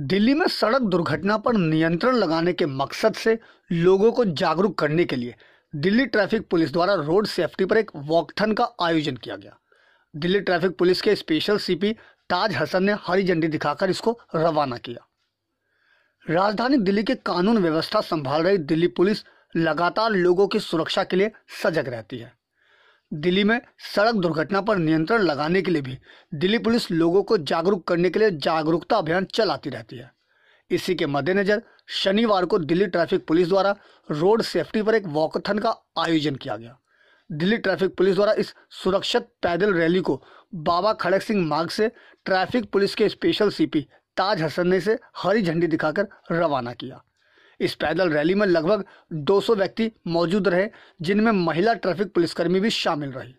दिल्ली में सड़क दुर्घटना पर नियंत्रण लगाने के मकसद से लोगों को जागरूक करने के लिए दिल्ली ट्रैफिक पुलिस द्वारा रोड सेफ्टी पर एक वॉकथन का आयोजन किया गया दिल्ली ट्रैफिक पुलिस के स्पेशल सीपी ताज हसन ने हरी झंडी दिखाकर इसको रवाना किया राजधानी दिल्ली के कानून व्यवस्था संभाल रही दिल्ली पुलिस लगातार लोगों की सुरक्षा के लिए सजग रहती है दिल्ली में सड़क दुर्घटना पर नियंत्रण लगाने के लिए भी दिल्ली पुलिस लोगों को जागरूक करने के लिए जागरूकता अभियान चलाती रहती है इसी के मद्देनज़र शनिवार को दिल्ली ट्रैफिक पुलिस द्वारा रोड सेफ्टी पर एक वॉकथन का आयोजन किया गया दिल्ली ट्रैफिक पुलिस द्वारा इस सुरक्षित पैदल रैली को बाबा खड़क सिंह मार्ग से ट्रैफिक पुलिस के स्पेशल सीपी ताज हसन ने से हरी झंडी दिखाकर रवाना किया इस पैदल रैली में लगभग 200 व्यक्ति मौजूद रहे जिनमें महिला ट्रैफिक पुलिसकर्मी भी शामिल रही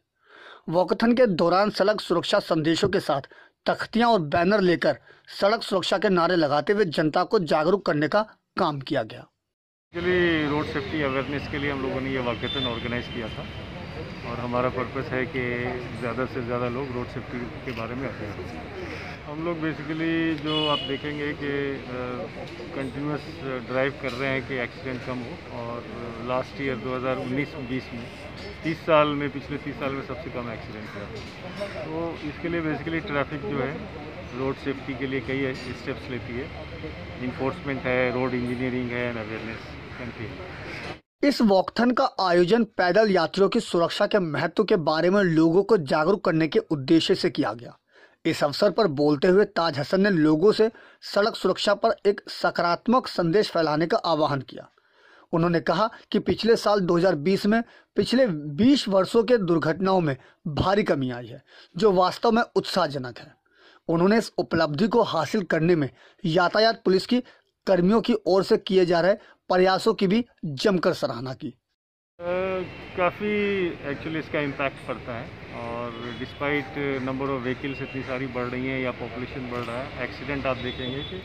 वॉकथन के दौरान सड़क सुरक्षा संदेशों के साथ तख्तियां और बैनर लेकर सड़क सुरक्षा के नारे लगाते हुए जनता को जागरूक करने का काम किया गया रोड सेफ्टी अवेयरनेस के लिए हम लोगों ने ये वॉकथन ऑर्गेनाइज किया था और हमारा पर्पस है कि ज़्यादा से ज़्यादा लोग रोड सेफ्टी के बारे में अवेयर हैं हम लोग बेसिकली जो आप देखेंगे कि कंटिन्यूस ड्राइव कर रहे हैं कि एक्सीडेंट कम हो और लास्ट ईयर 2019-20 में 30 साल में पिछले 30 साल में सबसे कम एक्सीडेंट हुआ तो इसके लिए बेसिकली ट्रैफिक जो है रोड सेफ्टी के लिए कई स्टेप्स लेती है इन्फोर्समेंट है रोड इंजीनियरिंग है एंड अवेयरनेस थैंक इस वॉकथन का आयोजन पैदल यात्रियों की सुरक्षा के महत्व के बारे में लोगों को जागरूक करने के उद्देश्य से किया गया इस अवसर पर बोलते हुए ताज हसन ने लोगों से सड़क सुरक्षा पर एक सकारात्मक संदेश फैलाने का आह्वान किया उन्होंने कहा कि पिछले साल 2020 में पिछले 20 वर्षों के दुर्घटनाओं में भारी कमी आई है जो वास्तव में उत्साहजनक है उन्होंने इस उपलब्धि को हासिल करने में यातायात पुलिस की कर्मियों की ओर से किए जा रहे प्रयासों की भी जमकर सराहना की काफ़ी एक्चुअली इसका इम्पैक्ट पड़ता है और डिस्पाइट नंबर ऑफ व्हीकल्स इतनी सारी बढ़ रही हैं या पॉपुलेशन बढ़ रहा है एक्सीडेंट आप देखेंगे कि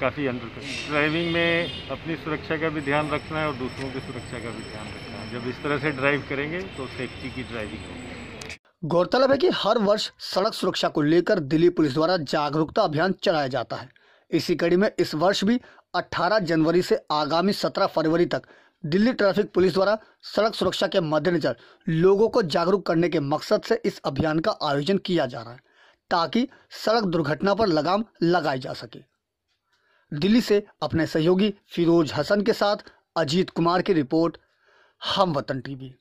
काफ़ी अंदर ड्राइविंग में अपनी सुरक्षा का भी ध्यान रखना है और दूसरों की सुरक्षा का भी ध्यान रखना है जब इस तरह से ड्राइव करेंगे तो सेफ्टी की ड्राइविंग होगी गौरतलब है कि हर वर्ष सड़क सुरक्षा को लेकर दिल्ली पुलिस द्वारा जागरूकता अभियान चलाया जाता है इसी कड़ी में इस वर्ष भी 18 जनवरी से आगामी 17 फरवरी तक दिल्ली ट्रैफिक पुलिस द्वारा सड़क सुरक्षा के मद्देनजर लोगों को जागरूक करने के मकसद से इस अभियान का आयोजन किया जा रहा है ताकि सड़क दुर्घटना पर लगाम लगाई जा सके दिल्ली से अपने सहयोगी फिरोज हसन के साथ अजीत कुमार की रिपोर्ट हम वतन टीवी